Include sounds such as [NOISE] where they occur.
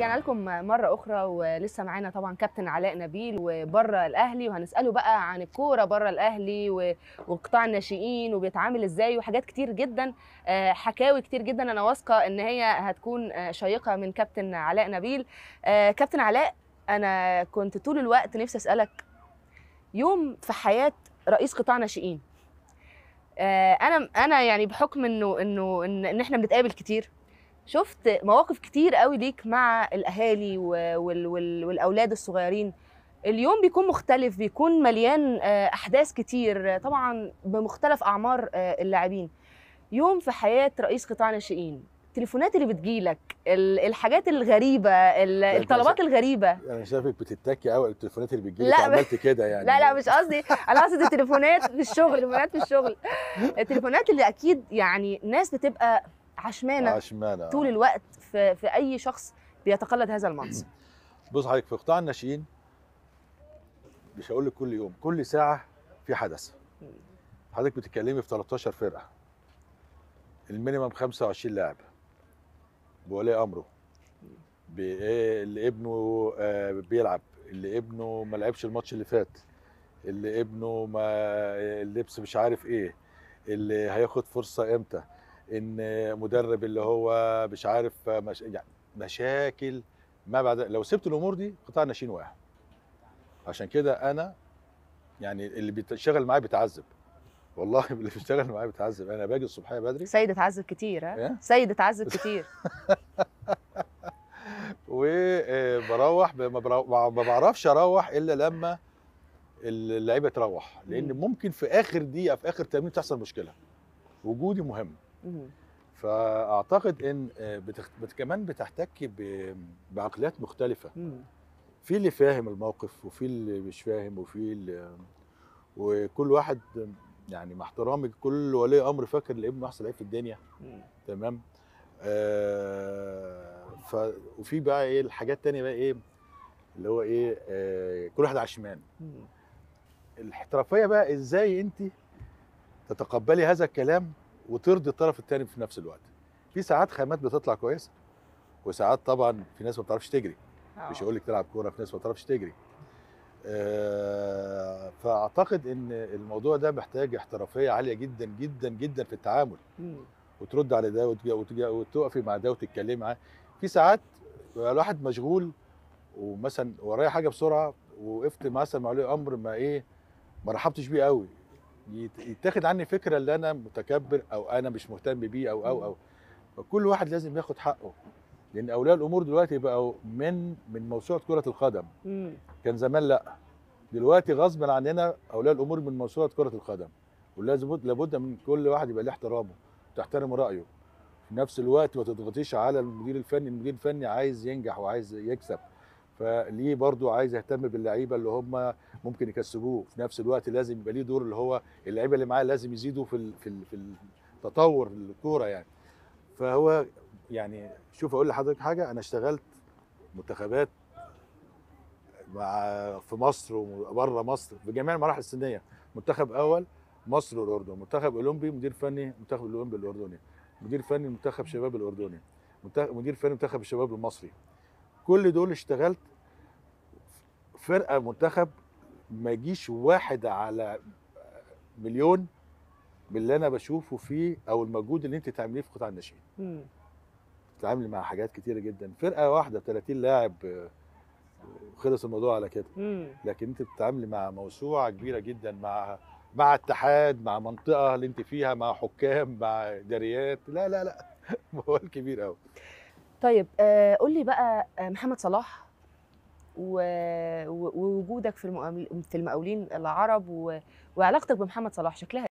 رجعنا لكم مره اخرى ولسه معانا طبعا كابتن علاء نبيل وبره الاهلي وهنساله بقى عن الكوره بره الاهلي وقطاع الناشئين وبيتعامل ازاي وحاجات كتير جدا آه، حكاوي كتير جدا انا واثقه ان هي هتكون آه، شيقه من كابتن علاء نبيل آه، كابتن علاء انا كنت طول الوقت نفسي اسالك يوم في حياه رئيس قطاع ناشئين انا انا يعني بحكم انه انه ان احنا بنتقابل كتير شفت مواقف كتير قوي ليك مع الاهالي والاولاد الصغيرين اليوم بيكون مختلف بيكون مليان آه، احداث كتير طبعا بمختلف اعمار آه، اللاعبين يوم في حياه رئيس قطاع ناشئين التليفونات اللي بتجيلك الحاجات الغريبه الطلبات الغريبه انا شايفك بتتكي قوي التليفونات اللي بتجيلك لا عملت كده يعني لا لا مش قصدي انا قصدي التليفونات في الشغل التليفونات في الشغل التليفونات اللي اكيد يعني ناس بتبقى عشمانه عشمانه طول آه. الوقت في, في اي شخص بيتقلد هذا المنصب [CLEARS THROAT] بص حضرتك في قطاع الناشئين مش هقول لك كل يوم كل ساعه في حدث حضرتك بتتكلمي في 13 فرقه المينيمم 25 لاعب بولي امره إيه اللي ابنه آه، بيلعب اللي ابنه ما لعبش الماتش اللي فات اللي ابنه ما اللبس مش عارف ايه اللي هياخد فرصه امتى ان مدرب اللي هو مش عارف مش يعني مشاكل ما بعد لو سبت الامور دي قطاع ناشئين واحد عشان كده انا يعني اللي بيشتغل معايا بيتعذب والله [LAUGHS] اللي بيشتغل معايا بيتعذب انا باجي الصبحيه بدري سيد اتعذب كتير ها إيه؟ سيد اتعذب كتير [LAUGHS] وبروح آه، ما بعرفش اروح الا لما اللعيبه تروح لان ممكن في اخر دقيقه في اخر تمرين تحصل مشكله وجودي مهم فاعتقد ان آه، بتخت... كمان بتحتك ب... بعقليات مختلفه في اللي فاهم الموقف وفي اللي مش فاهم وفي اللي... آه، وكل واحد يعني مع احترامي كل ولي امر فاكر لابنه احسن لعيب في الدنيا تمام آه ف وفي بقى ايه الحاجات الثانيه بقى ايه اللي هو ايه آه كل واحد على الشمال الاحترافيه بقى ازاي انت تتقبلي هذا الكلام وترضي الطرف الثاني في نفس الوقت في ساعات خامات بتطلع كويسه وساعات طبعا في ناس ما بتعرفش تجري أوه. مش هقول اه. لك تلعب كوره في ناس ما بتعرفش تجري آه فاعتقد ان الموضوع ده محتاج احترافيه عاليه جدا جدا جدا في التعامل مم. وترد على ده وتقفي مع ده وتتكلمي معاه في ساعات الواحد مشغول ومثلا ورايا حاجه بسرعه وقفت مثلا مع ولي امر ما ايه ما رحبتش بيه قوي يتاخد عني فكره اللي انا متكبر او انا مش مهتم بيه او او او فكل واحد لازم ياخد حقه لان اولياء الامور دلوقتي بقوا من من موسوعه كره القدم كان زمان لا دلوقتي غصب عننا اولياء الامور من موسوعه كره القدم ولازم لابد من كل واحد يبقى له احترامه تحترم رايه في نفس الوقت ما تضغطيش على المدير الفني المدير الفني عايز ينجح وعايز يكسب فليه برضو عايز يهتم باللعيبه اللي هم ممكن يكسبوه في نفس الوقت لازم يبقى ليه دور اللي هو اللعيبه اللي معاه لازم يزيدوا في في في التطور الكوره يعني فهو يعني شوف اقول لحضرتك حاجه انا اشتغلت منتخبات مع في مصر وبره مصر في جميع المراحل السنيه منتخب اول مصر والاردن منتخب اولمبي مدير فني منتخب الاولمبي الاردني مدير فني منتخب شباب الاردني مدير فني منتخب الشباب المصري كل دول اشتغلت فرقه منتخب ما يجيش واحد على مليون باللي انا بشوفه فيه او المجهود اللي انت تعمليه في قطاع الناشئين بتتعاملي مع حاجات كتيره جدا فرقه واحده 30 لاعب خلص الموضوع على كده لكن انت بتتعاملي مع موسوعه كبيره جدا مع مع اتحاد مع منطقه اللي انت فيها مع حكام مع اداريات لا لا لا [LAUGHS] موال كبير قوي طيب آه، قول لي بقى آه، محمد صلاح ووجودك في المقاولين العرب وعلاقتك بمحمد صلاح شكلها